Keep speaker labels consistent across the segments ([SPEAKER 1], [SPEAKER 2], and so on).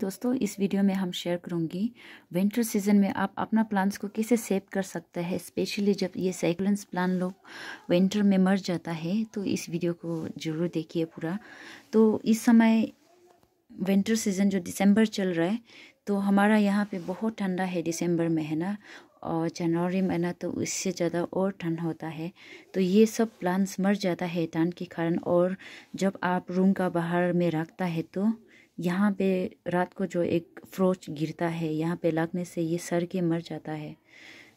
[SPEAKER 1] दोस्तों इस वीडियो में हम शेयर करूंगी विंटर सीजन में आप अपना प्लांट्स को कैसे सेव कर सकते हैं स्पेशली जब ये साइकिल्स प्लान लोग विंटर में मर जाता है तो इस वीडियो को जरूर देखिए पूरा तो इस समय विंटर सीजन जो दिसंबर चल रहा है तो हमारा यहाँ पे बहुत ठंडा है दिसंबर में है ना और जनवरी में ना तो उससे ज़्यादा और ठंड होता है तो ये सब प्लांट्स मर जाता है ठंड के कारण और जब आप रूम का बाहर में रखता है तो यहाँ पे रात को जो एक फ्रोच गिरता है यहाँ पे लगने से ये सर के मर जाता है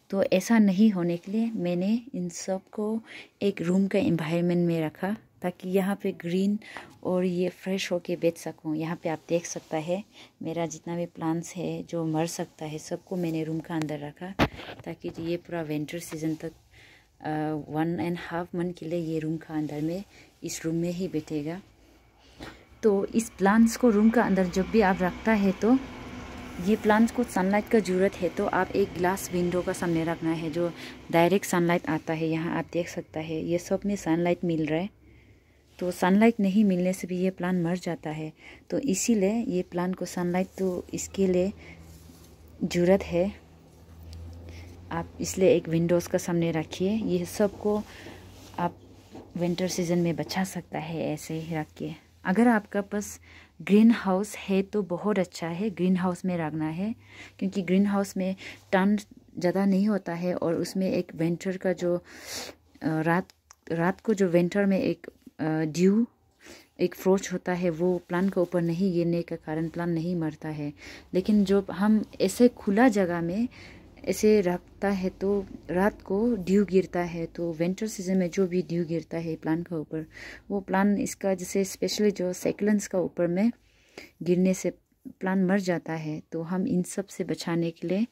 [SPEAKER 1] तो ऐसा नहीं होने के लिए मैंने इन सब को एक रूम का इन्वायरमेंट में रखा ताकि यहाँ पे ग्रीन और ये फ्रेश होके बेच सकूँ यहाँ पे आप देख सकता है मेरा जितना भी प्लांट्स है जो मर सकता है सबको मैंने रूम का अंदर रखा ताकि ये पूरा विंटर सीजन तक वन एंड हाफ मंथ के लिए ये रूम का अंदर में इस रूम में ही बैठेगा तो इस प्लांट्स को रूम का अंदर जब भी आप रखता है तो ये प्लांट्स को सनलाइट का ज़रूरत है तो आप एक ग्लास विंडो का सामने रखना है जो डायरेक्ट सनलाइट आता है यहाँ आप देख सकता है ये सब में सनलाइट मिल रहा है तो सनलाइट नहीं मिलने से भी ये प्लांट मर जाता है तो इसीलिए ये प्लांट को सनलाइट तो इसके लिए ज़रूरत है आप इसलिए एक विंडोज़ का सामने रखिए ये सबको आप विंटर सीजन में बचा सकता है ऐसे ही रख के अगर आपका पास ग्रीन हाउस है तो बहुत अच्छा है ग्रीन हाउस में रखना है क्योंकि ग्रीन हाउस में टन ज़्यादा नहीं होता है और उसमें एक वेंटर का जो रात रात को जो वेंटर में एक ड्यू एक फ्रोच होता है वो प्लान के ऊपर नहीं गिरने का कारण प्लान नहीं मरता है लेकिन जो हम ऐसे खुला जगह में ऐसे रखता है तो रात को ड्यू गिरता है तो विंटर सीजन में जो भी ड्यू गिरता है प्लान का ऊपर वो प्लान इसका जैसे स्पेशली जो साइकिल्स का ऊपर में गिरने से प्लान मर जाता है तो हम इन सब से बचाने के लिए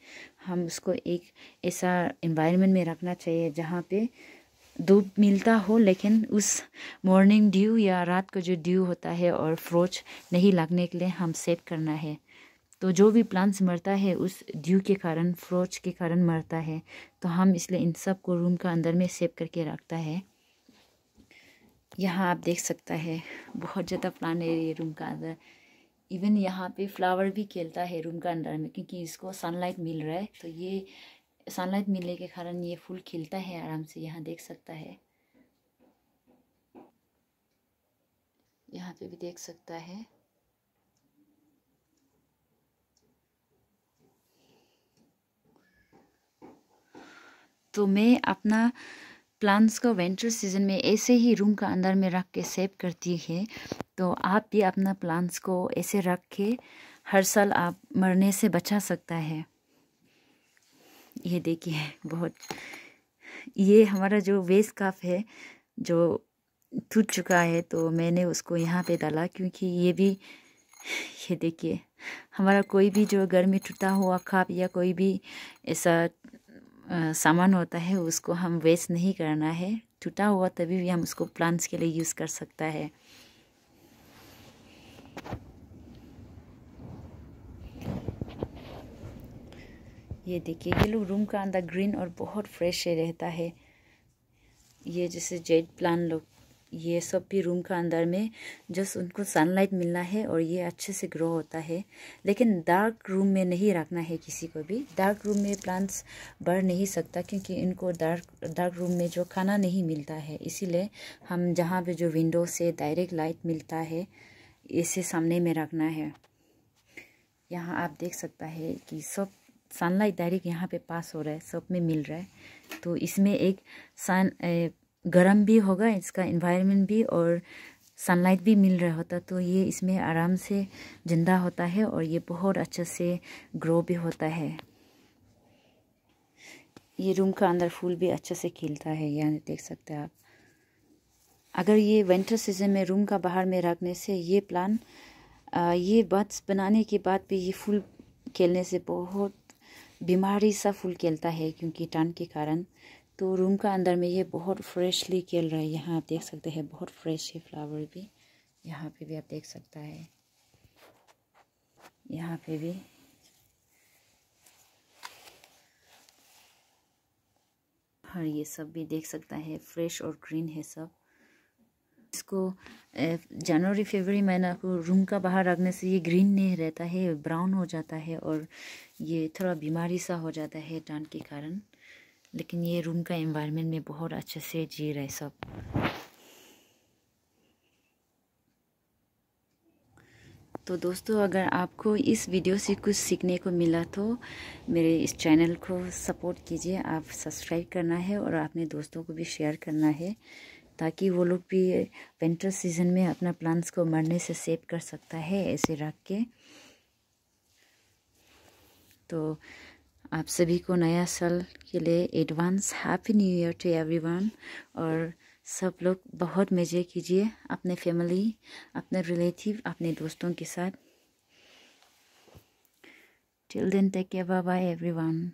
[SPEAKER 1] हम उसको एक ऐसा इन्वायरमेंट में रखना चाहिए जहाँ पे धूप मिलता हो लेकिन उस मॉर्निंग ड्यू या रात को जो ड्यू होता है और फ्रोच नहीं लगने के लिए हम सेव करना है तो जो भी प्लांट्स मरता है उस ड्यू के कारण फ्रोच के कारण मरता है तो हम इसलिए इन सब को रूम का अंदर में सेव करके रखता है यहाँ आप देख सकता है बहुत ज़्यादा प्लांट है ये रूम का अंदर इवन यहाँ पे फ्लावर भी खेलता है रूम का अंदर में क्योंकि इसको सनलाइट मिल रहा है तो ये सनलाइट मिलने के कारण ये फूल खिलता है आराम से यहाँ देख सकता है यहाँ पे भी देख सकता है तो मैं अपना प्लांट्स को विंटर सीजन में ऐसे ही रूम का अंदर में रख के सेव करती है तो आप भी अपना प्लांट्स को ऐसे रख के हर साल आप मरने से बचा सकता है ये देखिए बहुत ये हमारा जो वेस्ट काफ है जो टूट चुका है तो मैंने उसको यहाँ पे डाला क्योंकि ये भी ये देखिए हमारा कोई भी जो घर में टूटा हुआ काप या कोई भी ऐसा सामान होता है उसको हम वेस्ट नहीं करना है टूटा हुआ तभी भी हम उसको प्लांट्स के लिए यूज़ कर सकता है ये देखिए ये लोग रूम का अंदर ग्रीन और बहुत फ्रेश रहता है ये जैसे जेड प्लान लोग ये सब भी रूम का अंदर में जस्ट उनको सनलाइट मिलना है और ये अच्छे से ग्रो होता है लेकिन डार्क रूम में नहीं रखना है किसी को भी डार्क रूम में प्लांट्स बढ़ नहीं सकता क्योंकि इनको डार्क डार्क रूम में जो खाना नहीं मिलता है इसीलिए हम जहाँ पे जो विंडो से डायरेक्ट लाइट मिलता है इसे सामने में रखना है यहाँ आप देख सकता है कि सब सनलाइट डायरेक्ट यहाँ पे पास हो रहा है सब में मिल रहा है तो इसमें एक सन गर्म भी होगा इसका इन्वायरमेंट भी और सनलाइट भी मिल रहा होता तो ये इसमें आराम से ज़िंदा होता है और ये बहुत अच्छे से ग्रो भी होता है ये रूम का अंदर फूल भी अच्छे से खिलता है यहाँ देख सकते हैं आप अगर ये विंटर सीजन में रूम का बाहर में रखने से ये प्लान ये बड्स बनाने के बाद भी ये फूल खेलने से बहुत बीमारी सा फूल खेलता है क्योंकि टन के कारण तो रूम का अंदर में ये बहुत फ्रेशली खेल रहा है यहाँ आप देख सकते हैं बहुत फ्रेश है फ्लावर भी यहाँ पे भी आप देख सकता है यहाँ पे भी और हाँ, ये सब भी देख सकता है फ्रेश और ग्रीन है सब इसको जनवरी फेबरी महीना को रूम का बाहर रखने से ये ग्रीन नहीं रहता है ब्राउन हो जाता है और ये थोड़ा बीमारी सा हो जाता है टांड के कारण लेकिन ये रूम का एनवायरनमेंट में बहुत अच्छे से जी रहे सब तो दोस्तों अगर आपको इस वीडियो से कुछ सीखने को मिला तो मेरे इस चैनल को सपोर्ट कीजिए आप सब्सक्राइब करना है और अपने दोस्तों को भी शेयर करना है ताकि वो लोग भी विंटर सीजन में अपना प्लांट्स को मरने से सेव कर सकता है ऐसे रख के तो आप सभी को नया साल के लिए advance happy new year to everyone और सब लोग बहुत मज़े कीजिए अपने फैमिली अपने रिलेटिव अपने दोस्तों के साथ till then take care bye bye everyone